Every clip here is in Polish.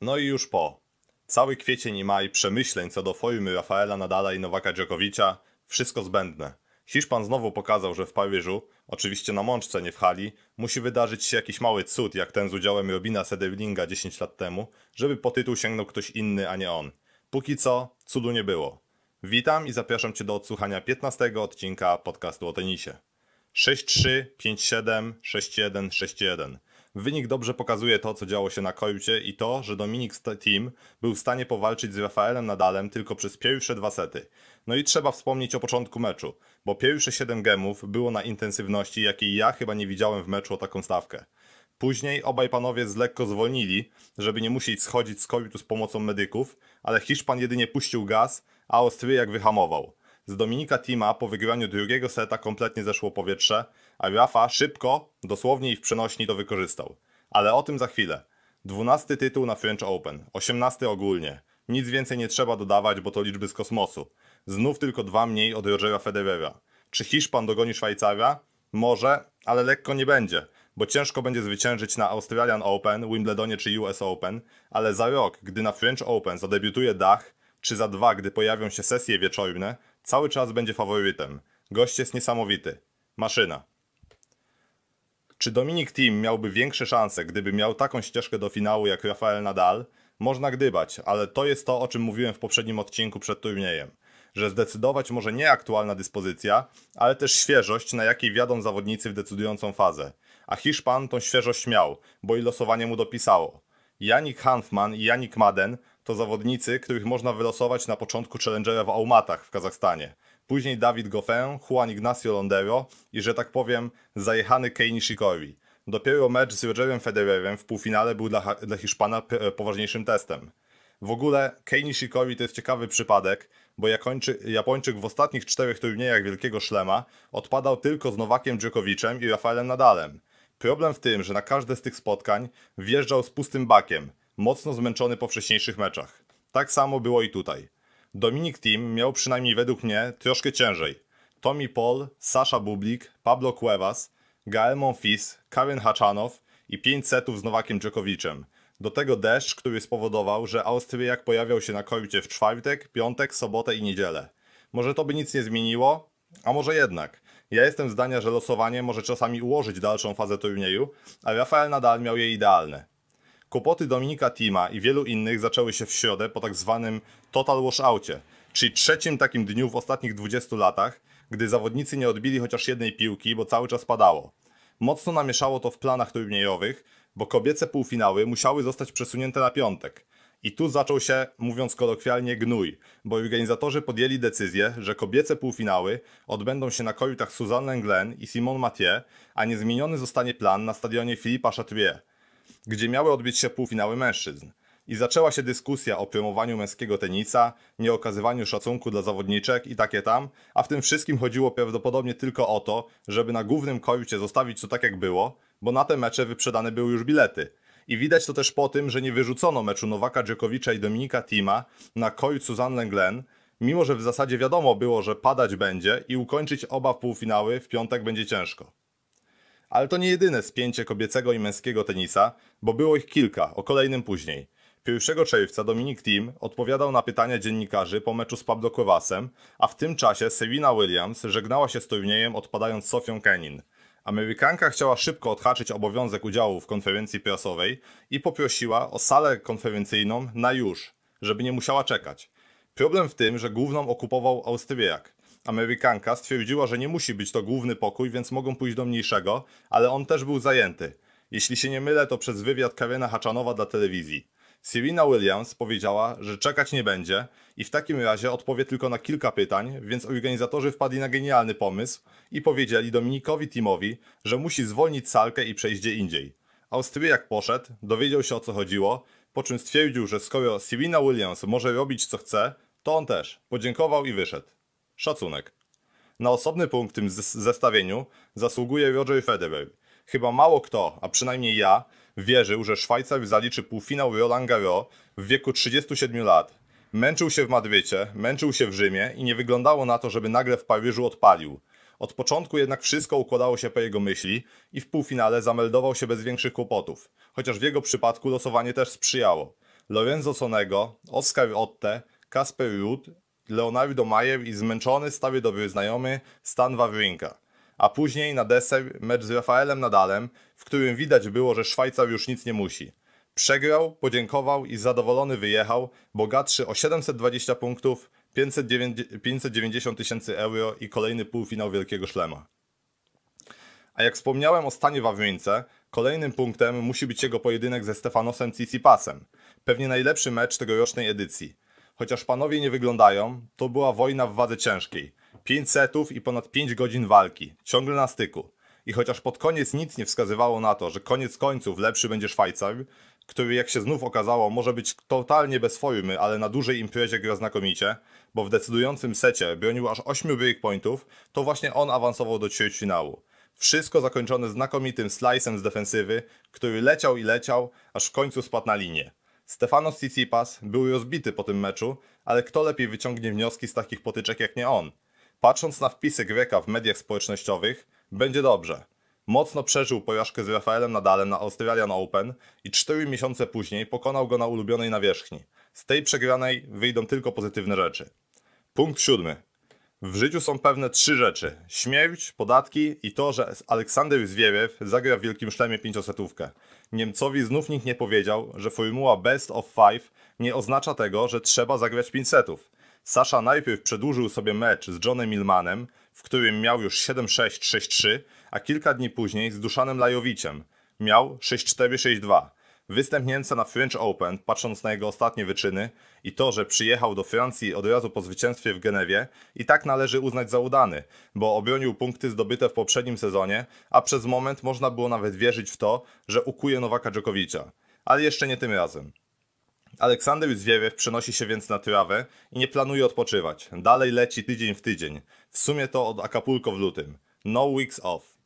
No i już po. Cały kwiecień i maj przemyśleń co do formy Rafaela Nadala i Nowaka Djokovicia, wszystko zbędne. Hiszpan znowu pokazał, że w Paryżu, oczywiście na mączce, nie w hali, musi wydarzyć się jakiś mały cud, jak ten z udziałem Robina Sederlinga 10 lat temu, żeby po tytuł sięgnął ktoś inny, a nie on. Póki co, cudu nie było. Witam i zapraszam Cię do odsłuchania 15 odcinka podcastu o tenisie. 6-3, 5-7, 6-1, 6-1. Wynik dobrze pokazuje to, co działo się na kojucie i to, że Dominik Team był w stanie powalczyć z Rafaelem Nadalem tylko przez pierwsze dwa sety. No i trzeba wspomnieć o początku meczu, bo pierwsze 7 gemów było na intensywności, jakiej ja chyba nie widziałem w meczu o taką stawkę. Później obaj panowie z lekko zwolnili, żeby nie musieć schodzić z kojtu z pomocą medyków, ale Hiszpan jedynie puścił gaz, a Austriak wyhamował. Z Dominika Tima po wygraniu drugiego seta kompletnie zeszło powietrze, a Rafa szybko, dosłownie i w przenośni to wykorzystał. Ale o tym za chwilę. Dwunasty tytuł na French Open, osiemnasty ogólnie. Nic więcej nie trzeba dodawać, bo to liczby z kosmosu. Znów tylko dwa mniej od Rogera Federera. Czy Hiszpan dogoni Szwajcara? Może, ale lekko nie będzie, bo ciężko będzie zwyciężyć na Australian Open, Wimbledonie czy US Open, ale za rok, gdy na French Open zadebiutuje Dach, czy za dwa, gdy pojawią się sesje wieczorne, Cały czas będzie faworytem. Gość jest niesamowity. Maszyna. Czy Dominik Team miałby większe szanse, gdyby miał taką ścieżkę do finału jak Rafael Nadal? Można gdybać, ale to jest to, o czym mówiłem w poprzednim odcinku przed turniejem. Że zdecydować może nie aktualna dyspozycja, ale też świeżość, na jakiej wiadą zawodnicy w decydującą fazę. A Hiszpan tą świeżość miał, bo i losowanie mu dopisało. Janik Hanfman i Janik Maden to zawodnicy, których można wylosować na początku Challengera w Aumatach w Kazachstanie. Później Dawid Goffin, Juan Ignacio Londero i, że tak powiem, zajechany Kei Nishikori. Dopiero mecz z Rogerem Federerem w półfinale był dla, dla Hiszpana e, poważniejszym testem. W ogóle Kei Nishikori to jest ciekawy przypadek, bo Jakończy, Japończyk w ostatnich czterech turniejach Wielkiego Szlema odpadał tylko z Nowakiem Dżokowiczem i Rafaelem Nadalem. Problem w tym, że na każde z tych spotkań wjeżdżał z pustym bakiem – mocno zmęczony po wcześniejszych meczach. Tak samo było i tutaj. Dominik Team miał przynajmniej według mnie troszkę ciężej. Tommy Paul, Sasha Bublik, Pablo Cuevas, Gael Monfis, Karen Haczanow i 5 setów z Nowakiem Dżokowiczem. Do tego deszcz, który spowodował, że Austriak pojawiał się na korcie w czwartek, piątek, sobotę i niedzielę. Może to by nic nie zmieniło? A może jednak. Ja jestem zdania, że losowanie może czasami ułożyć dalszą fazę turnieju, a Rafael nadal miał je idealne. Kłopoty Dominika Tima i wielu innych zaczęły się w środę po tak zwanym total washoutie, czyli trzecim takim dniu w ostatnich 20 latach, gdy zawodnicy nie odbili chociaż jednej piłki, bo cały czas padało. Mocno namieszało to w planach turniejowych, bo kobiece półfinały musiały zostać przesunięte na piątek. I tu zaczął się, mówiąc kolokwialnie, gnój, bo organizatorzy podjęli decyzję, że kobiece półfinały odbędą się na kojutach Suzanne Glen i Simon Mathieu, a niezmieniony zostanie plan na stadionie Filipa Chatrier, gdzie miały odbyć się półfinały mężczyzn. I zaczęła się dyskusja o promowaniu męskiego tenisa, nieokazywaniu szacunku dla zawodniczek i takie tam, a w tym wszystkim chodziło prawdopodobnie tylko o to, żeby na głównym kojucie zostawić to tak jak było, bo na te mecze wyprzedane były już bilety. I widać to też po tym, że nie wyrzucono meczu Nowaka Dżokowicza i Dominika Tima na koju Suzanne Lenglen, mimo że w zasadzie wiadomo było, że padać będzie i ukończyć oba półfinały w piątek będzie ciężko. Ale to nie jedyne spięcie kobiecego i męskiego tenisa, bo było ich kilka, o kolejnym później. 1 czerwca Dominik Thiem odpowiadał na pytania dziennikarzy po meczu z Pablo Cuevasem, a w tym czasie Serena Williams żegnała się z turniejem odpadając Sofią Kenin. Amerykanka chciała szybko odhaczyć obowiązek udziału w konferencji prasowej i poprosiła o salę konferencyjną na już, żeby nie musiała czekać. Problem w tym, że główną okupował Austriak. Amerykanka stwierdziła, że nie musi być to główny pokój, więc mogą pójść do mniejszego, ale on też był zajęty. Jeśli się nie mylę, to przez wywiad Karena Haczanowa dla telewizji. Serena Williams powiedziała, że czekać nie będzie i w takim razie odpowie tylko na kilka pytań, więc organizatorzy wpadli na genialny pomysł i powiedzieli Dominikowi Timowi, że musi zwolnić salkę i przejść gdzie indziej. Austriak poszedł, dowiedział się o co chodziło, po czym stwierdził, że skoro Serena Williams może robić co chce, to on też. Podziękował i wyszedł. Szacunek. Na osobny punkt w tym zestawieniu zasługuje Roger Federer. Chyba mało kto, a przynajmniej ja, wierzył, że Szwajcar zaliczy półfinał Roland Garros w wieku 37 lat. Męczył się w Madrycie, męczył się w Rzymie i nie wyglądało na to, żeby nagle w Paryżu odpalił. Od początku jednak wszystko układało się po jego myśli i w półfinale zameldował się bez większych kłopotów, chociaż w jego przypadku losowanie też sprzyjało. Lorenzo Sonego, Oscar Otte, Kasper Ruud, Leonardo Majer i zmęczony, stary dobry znajomy Stan Wawrinka. A później na deser mecz z Rafaelem Nadalem, w którym widać było, że Szwajcar już nic nie musi. Przegrał, podziękował i zadowolony wyjechał, bogatszy o 720 punktów, 590 tysięcy euro i kolejny półfinał Wielkiego Szlema. A jak wspomniałem o stanie Wawrince, kolejnym punktem musi być jego pojedynek ze Stefanosem Cicipasem. pewnie najlepszy mecz tegorocznej edycji – Chociaż panowie nie wyglądają, to była wojna w wadze ciężkiej. 5 setów i ponad 5 godzin walki, ciągle na styku. I chociaż pod koniec nic nie wskazywało na to, że koniec końców lepszy będzie Szwajcar, który jak się znów okazało może być totalnie bez formy, ale na dużej imprezie gra znakomicie, bo w decydującym secie bronił aż 8 breakpointów, to właśnie on awansował do ćwierćfinału. Wszystko zakończone znakomitym slicem z defensywy, który leciał i leciał, aż w końcu spadł na linię. Stefano Tsitsipas był rozbity po tym meczu, ale kto lepiej wyciągnie wnioski z takich potyczek jak nie on? Patrząc na wpisy Greka w mediach społecznościowych, będzie dobrze. Mocno przeżył porażkę z Rafaelem Nadalem na Australian Open i 4 miesiące później pokonał go na ulubionej nawierzchni. Z tej przegranej wyjdą tylko pozytywne rzeczy. Punkt siódmy. W życiu są pewne trzy rzeczy: śmierć, podatki i to, że Aleksander Zwierew zagra w Wielkim Szlemie pięciosetówkę. Niemcowi znów nikt nie powiedział, że formuła best of five nie oznacza tego, że trzeba zagrać 500. Sasza najpierw przedłużył sobie mecz z Johnem Milmanem, w którym miał już 7-6-6-3, a kilka dni później z Duszanem Lajowiciem miał 6-4-6-2. Występ Niemca na French Open, patrząc na jego ostatnie wyczyny i to, że przyjechał do Francji od razu po zwycięstwie w Genewie, i tak należy uznać za udany, bo obronił punkty zdobyte w poprzednim sezonie, a przez moment można było nawet wierzyć w to, że ukuje Nowaka Dżokowicza. Ale jeszcze nie tym razem. Aleksander Zwierew przenosi się więc na trawę i nie planuje odpoczywać. Dalej leci tydzień w tydzień. W sumie to od Acapulco w lutym. No weeks off.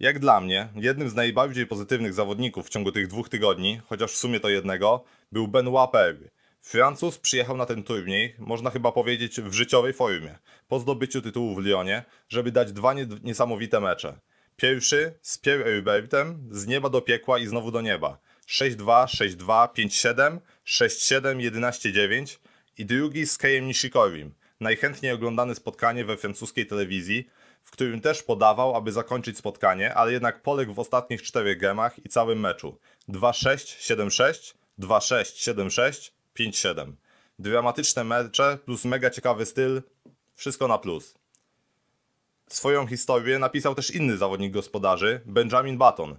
Jak dla mnie, jednym z najbardziej pozytywnych zawodników w ciągu tych dwóch tygodni, chociaż w sumie to jednego, był Ben Perry. Francuz przyjechał na ten turniej, można chyba powiedzieć, w życiowej formie, po zdobyciu tytułu w Lyonie, żeby dać dwa nie niesamowite mecze. Pierwszy z Pierre Hubertem, z nieba do piekła i znowu do nieba. 6-2, 6-2, 5-7, 6-7, 11-9 i drugi z Kejem Nishikowim. Najchętniej oglądane spotkanie we francuskiej telewizji, w którym też podawał, aby zakończyć spotkanie, ale jednak poległ w ostatnich czterech gemach i całym meczu. 2-6, 7-6, 2-6, 7-6, 5-7. Dramatyczne mecze plus mega ciekawy styl, wszystko na plus. Swoją historię napisał też inny zawodnik gospodarzy, Benjamin Baton,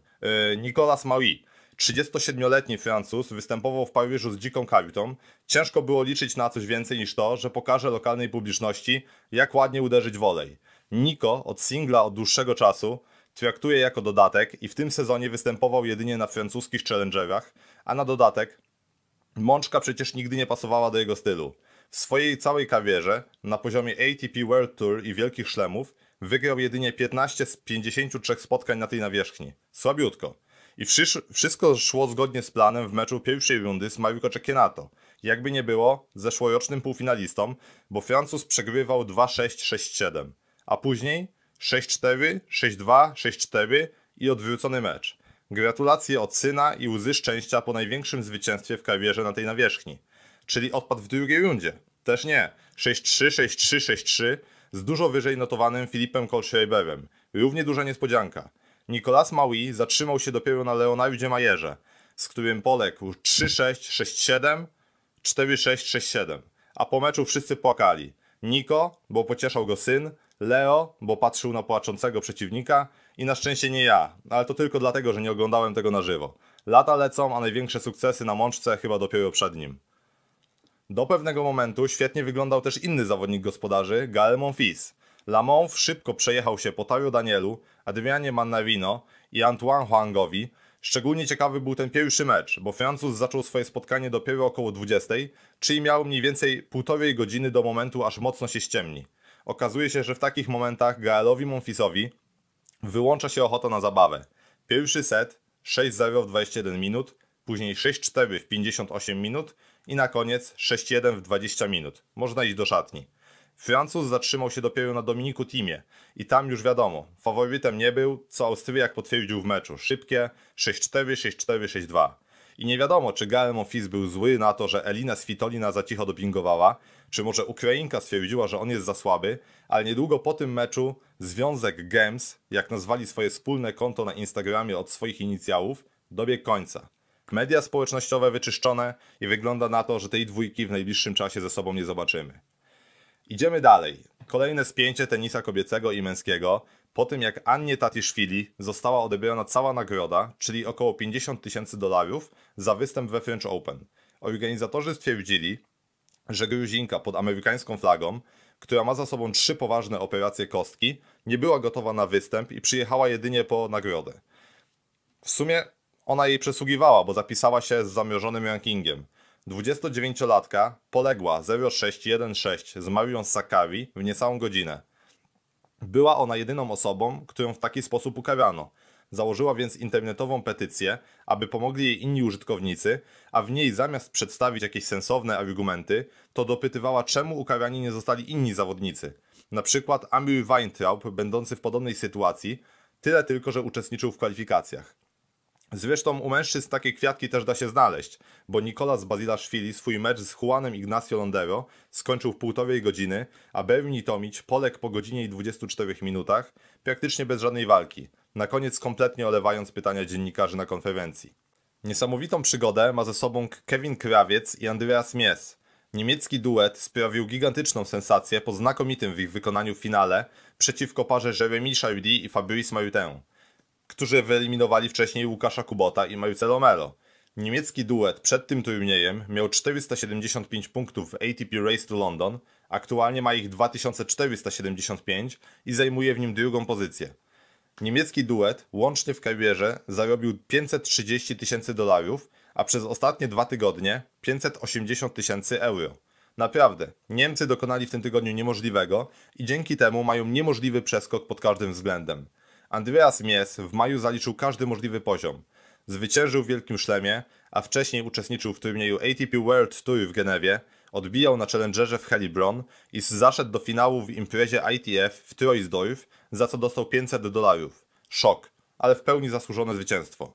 yy, Nicolas Maui. 37-letni Francuz występował w Paryżu z dziką kawitą. Ciężko było liczyć na coś więcej niż to, że pokaże lokalnej publiczności, jak ładnie uderzyć wolej. Niko od singla od dłuższego czasu traktuje jako dodatek i w tym sezonie występował jedynie na francuskich challengerach, a na dodatek Mączka przecież nigdy nie pasowała do jego stylu. W swojej całej karierze na poziomie ATP World Tour i wielkich szlemów wygrał jedynie 15 z 53 spotkań na tej nawierzchni. Słabiutko. I wszystko szło zgodnie z planem w meczu pierwszej rundy z Mariko Czekinato. Jakby nie było, zeszłorocznym półfinalistą, bo Francuz przegrywał 2-6-6-7 a później 6-4, 6-2, 6-4 i odwrócony mecz. Gratulacje od syna i łzy szczęścia po największym zwycięstwie w karierze na tej nawierzchni. Czyli odpadł w drugiej rundzie. Też nie. 6-3, 6-3, 6-3 z dużo wyżej notowanym Filipem Kohlschreiberem. Równie duża niespodzianka. Nicolas Maui zatrzymał się dopiero na Leonardzie Majerze, z którym poległ 3-6, 6-7, 4-6, 6-7. A po meczu wszyscy płakali. Niko, bo pocieszał go syn, Leo, bo patrzył na płaczącego przeciwnika i na szczęście nie ja, ale to tylko dlatego, że nie oglądałem tego na żywo. Lata lecą, a największe sukcesy na mączce chyba dopiero przed nim. Do pewnego momentu świetnie wyglądał też inny zawodnik gospodarzy, Gael Monfils. Lamont szybko przejechał się po Taju Danielu, Adrianie Mannavino i Antoine Huangowi. Szczególnie ciekawy był ten pierwszy mecz, bo Francuz zaczął swoje spotkanie dopiero około 20, czyli miał mniej więcej półtorej godziny do momentu, aż mocno się ściemni. Okazuje się, że w takich momentach Gaelowi Monfisowi wyłącza się ochota na zabawę. Pierwszy set 6-0 w 21 minut, później 6-4 w 58 minut i na koniec 6-1 w 20 minut. Można iść do szatni. Francuz zatrzymał się dopiero na Dominiku Timie i tam już wiadomo, faworytem nie był, co Austriak potwierdził w meczu. Szybkie 6-4, 6-4, 6-2. I nie wiadomo, czy Gael Monfils był zły na to, że Elina Svitolina za cicho dopingowała, czy może Ukrainka stwierdziła, że on jest za słaby, ale niedługo po tym meczu Związek Gems, jak nazwali swoje wspólne konto na Instagramie od swoich inicjałów, dobiegł końca. Media społecznościowe wyczyszczone i wygląda na to, że tej dwójki w najbliższym czasie ze sobą nie zobaczymy. Idziemy dalej. Kolejne spięcie tenisa kobiecego i męskiego. Po tym jak Annie Tatiszwili została odebrana cała nagroda, czyli około 50 tysięcy dolarów, za występ we French Open. Organizatorzy stwierdzili, że Gruzinka pod amerykańską flagą, która ma za sobą trzy poważne operacje kostki, nie była gotowa na występ i przyjechała jedynie po nagrodę. W sumie ona jej przesługiwała, bo zapisała się z zamrożonym rankingiem. 29-latka poległa 0616 z Marią Sakari w niecałą godzinę. Była ona jedyną osobą, którą w taki sposób ukarano – Założyła więc internetową petycję, aby pomogli jej inni użytkownicy, a w niej zamiast przedstawić jakieś sensowne argumenty, to dopytywała czemu ukarani nie zostali inni zawodnicy. Na przykład Amir Weintraub, będący w podobnej sytuacji, tyle tylko, że uczestniczył w kwalifikacjach. Zresztą u mężczyzn takie kwiatki też da się znaleźć, bo Nicolas Bazilashvili swój mecz z Juanem Ignacio Londero skończył w półtorej godziny, a Bernie Tomić poległ po godzinie i 24 minutach, praktycznie bez żadnej walki – na koniec kompletnie olewając pytania dziennikarzy na konferencji. Niesamowitą przygodę ma ze sobą Kevin Krawiec i Andreas Mies. Niemiecki duet sprawił gigantyczną sensację po znakomitym w ich wykonaniu finale przeciwko parze Jeremy Chardy i Fabrice Marutin, którzy wyeliminowali wcześniej Łukasza Kubota i Majucelo Melo. Niemiecki duet przed tym turniejem miał 475 punktów w ATP Race to London, aktualnie ma ich 2475 i zajmuje w nim drugą pozycję. Niemiecki duet łącznie w karierze zarobił 530 tysięcy dolarów, a przez ostatnie dwa tygodnie 580 tysięcy euro. Naprawdę, Niemcy dokonali w tym tygodniu niemożliwego i dzięki temu mają niemożliwy przeskok pod każdym względem. Andreas Mies w maju zaliczył każdy możliwy poziom. Zwyciężył w Wielkim Szlemie, a wcześniej uczestniczył w turnieju ATP World Tour w Genewie, odbijał na challengerze w Helibron i zaszedł do finału w imprezie ITF w Troisdorf, za co dostał 500 dolarów. Szok, ale w pełni zasłużone zwycięstwo.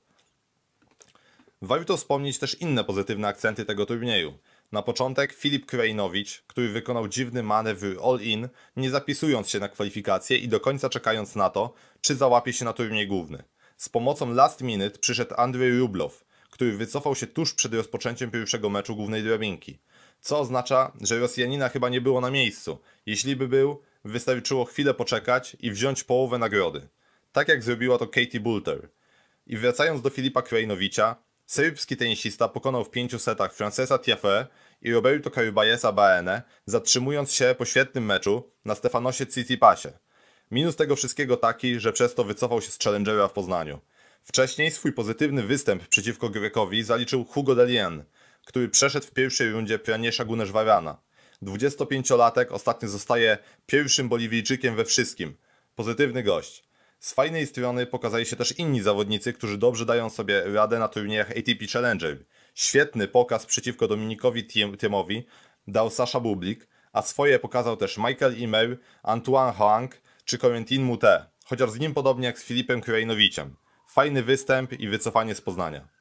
Warto wspomnieć też inne pozytywne akcenty tego turnieju. Na początek Filip Krajnowicz, który wykonał dziwny manewr all-in, nie zapisując się na kwalifikacje i do końca czekając na to, czy załapie się na turniej główny. Z pomocą last minute przyszedł Andrzej Rublow, który wycofał się tuż przed rozpoczęciem pierwszego meczu głównej drabinki co oznacza, że Rosjanina chyba nie było na miejscu. Jeśli by był, wystarczyło chwilę poczekać i wziąć połowę nagrody. Tak jak zrobiła to Katie Bulter. I wracając do Filipa Krajnowicza, serbski tenisista pokonał w pięciu setach Francesa Tiafoe i Roberto Karubayesa Baene, zatrzymując się po świetnym meczu na Stefanosie Tsitsipasie. Minus tego wszystkiego taki, że przez to wycofał się z Challengera w Poznaniu. Wcześniej swój pozytywny występ przeciwko Grekowi zaliczył Hugo Delien – który przeszedł w pierwszej rundzie pranie Szagunerz Warana. 25-latek ostatnio zostaje pierwszym Boliwijczykiem we wszystkim. Pozytywny gość. Z fajnej strony pokazali się też inni zawodnicy, którzy dobrze dają sobie radę na turniejach ATP Challenger. Świetny pokaz przeciwko Dominikowi Tiemowi dał Sasha Bublik, a swoje pokazał też Michael Imer, Antoine Hoang czy Corentin Moutet, chociaż z nim podobnie jak z Filipem Krajnowiciem. Fajny występ i wycofanie z Poznania.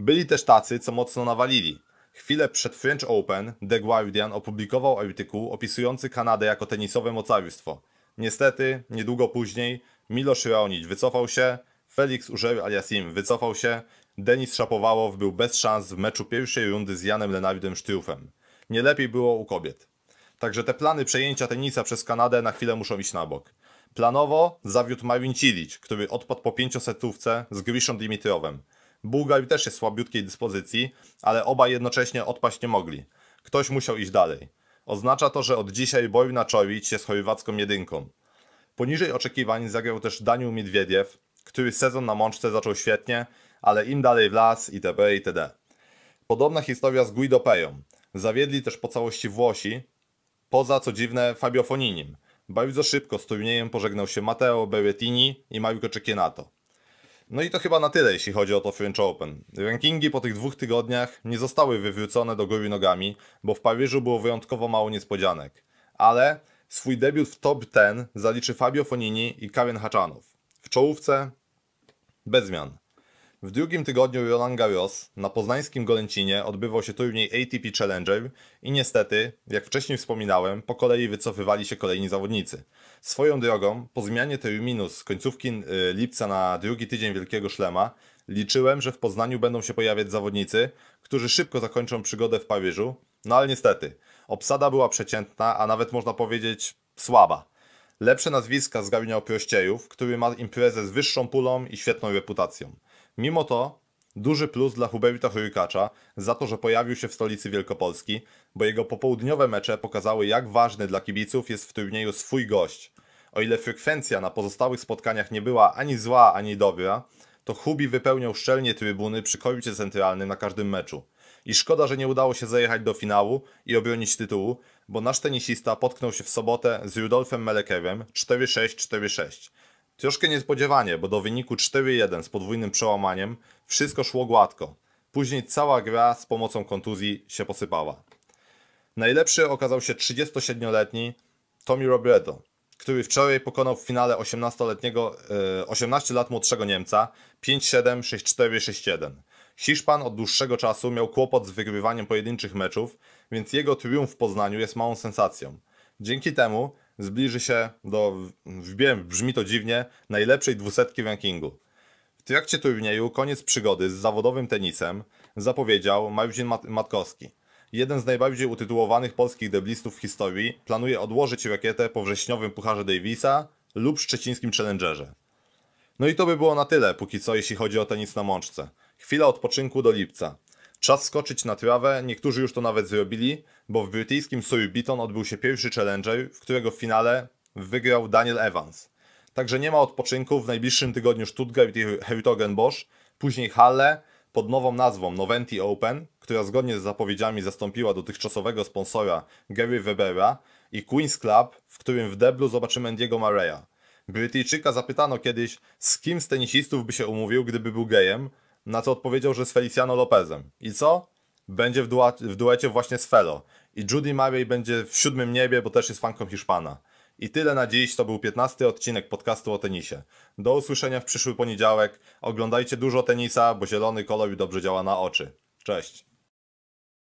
Byli też tacy, co mocno nawalili. Chwilę przed French Open The Guardian opublikował artykuł opisujący Kanadę jako tenisowe mocarstwo. Niestety, niedługo później Miloš Raonic wycofał się, Felix Użer Aliasim wycofał się, Denis Szapowałow był bez szans w meczu pierwszej rundy z Janem Lenawidem Sztyufem. Nie lepiej było u kobiet. Także te plany przejęcia tenisa przez Kanadę na chwilę muszą iść na bok. Planowo zawiódł Marvin Cilic, który odpadł po pięciosetówce z Grishon Dimitrowem. Bułgari też jest słabiutkiej dyspozycji, ale obaj jednocześnie odpaść nie mogli. Ktoś musiał iść dalej. Oznacza to, że od dzisiaj Bojna Czowić jest chorwacką jedynką. Poniżej oczekiwań zagrał też Daniel Miedwiediew, który sezon na Mączce zaczął świetnie, ale im dalej w las itp. itd. Podobna historia z Guido Peją. Zawiedli też po całości Włosi, poza co dziwne Fabio Foninim. Bardzo szybko z turniejem pożegnał się Matteo Berrettini i Mario Cecchinato. No i to chyba na tyle, jeśli chodzi o to French Open. Rankingi po tych dwóch tygodniach nie zostały wywrócone do góry nogami, bo w Paryżu było wyjątkowo mało niespodzianek. Ale swój debiut w top 10 zaliczy Fabio Fonini i Karen Haczanów. W czołówce bez zmian. W drugim tygodniu Roland Garros na poznańskim Golęcinie odbywał się turniej ATP Challenger i niestety, jak wcześniej wspominałem, po kolei wycofywali się kolejni zawodnicy. Swoją drogą, po zmianie terminu z końcówki y, lipca na drugi tydzień Wielkiego Szlema, liczyłem, że w Poznaniu będą się pojawiać zawodnicy, którzy szybko zakończą przygodę w Paryżu, no ale niestety, obsada była przeciętna, a nawet można powiedzieć słaba. Lepsze nazwiska zgarniał Prościejów, który ma imprezę z wyższą pulą i świetną reputacją. Mimo to duży plus dla Huberta Hurykacza za to, że pojawił się w stolicy Wielkopolski, bo jego popołudniowe mecze pokazały jak ważny dla kibiców jest w turnieju swój gość. O ile frekwencja na pozostałych spotkaniach nie była ani zła, ani dobra, to Hubi wypełniał szczelnie trybuny przy korcie centralnym na każdym meczu. I szkoda, że nie udało się zajechać do finału i obronić tytułu, bo nasz tenisista potknął się w sobotę z Rudolfem Melekewem 4-6-4-6. Troszkę niespodziewanie, bo do wyniku 4-1 z podwójnym przełamaniem wszystko szło gładko. Później cała gra z pomocą kontuzji się posypała. Najlepszy okazał się 37-letni Tommy Robredo, który wczoraj pokonał w finale 18-letniego, 18 e, lat młodszego Niemca 5-7, 6-4, 6-1. Hiszpan od dłuższego czasu miał kłopot z wygrywaniem pojedynczych meczów, więc jego triumf w Poznaniu jest małą sensacją. Dzięki temu zbliży się do, wiem, brzmi to dziwnie, najlepszej dwusetki w rankingu. W trakcie turnieju koniec przygody z zawodowym tenisem zapowiedział Marcin Mat Matkowski. Jeden z najbardziej utytułowanych polskich deblistów w historii planuje odłożyć rakietę po wrześniowym Pucharze Davisa lub szczecińskim Challengerze. No i to by było na tyle póki co, jeśli chodzi o tenis na mączce. Chwila odpoczynku do lipca. Czas skoczyć na trawę, niektórzy już to nawet zrobili, bo w brytyjskim soju Beaton odbył się pierwszy Challenger, w którego w finale wygrał Daniel Evans. Także nie ma odpoczynku, w najbliższym tygodniu Stuttgart i Bosch, później Halle pod nową nazwą Noventi Open, która zgodnie z zapowiedziami zastąpiła dotychczasowego sponsora Gary Webera i Queen's Club, w którym w deblu zobaczymy Diego Mareya. Brytyjczyka zapytano kiedyś, z kim z tenisistów by się umówił, gdyby był gejem, na co odpowiedział, że z Feliciano Lopezem. I co? Będzie w, duacie, w duecie właśnie z Felo. I Judy Murray będzie w siódmym niebie, bo też jest fanką Hiszpana. I tyle na dziś. To był 15 odcinek podcastu o tenisie. Do usłyszenia w przyszły poniedziałek. Oglądajcie dużo tenisa, bo zielony kolor dobrze działa na oczy. Cześć.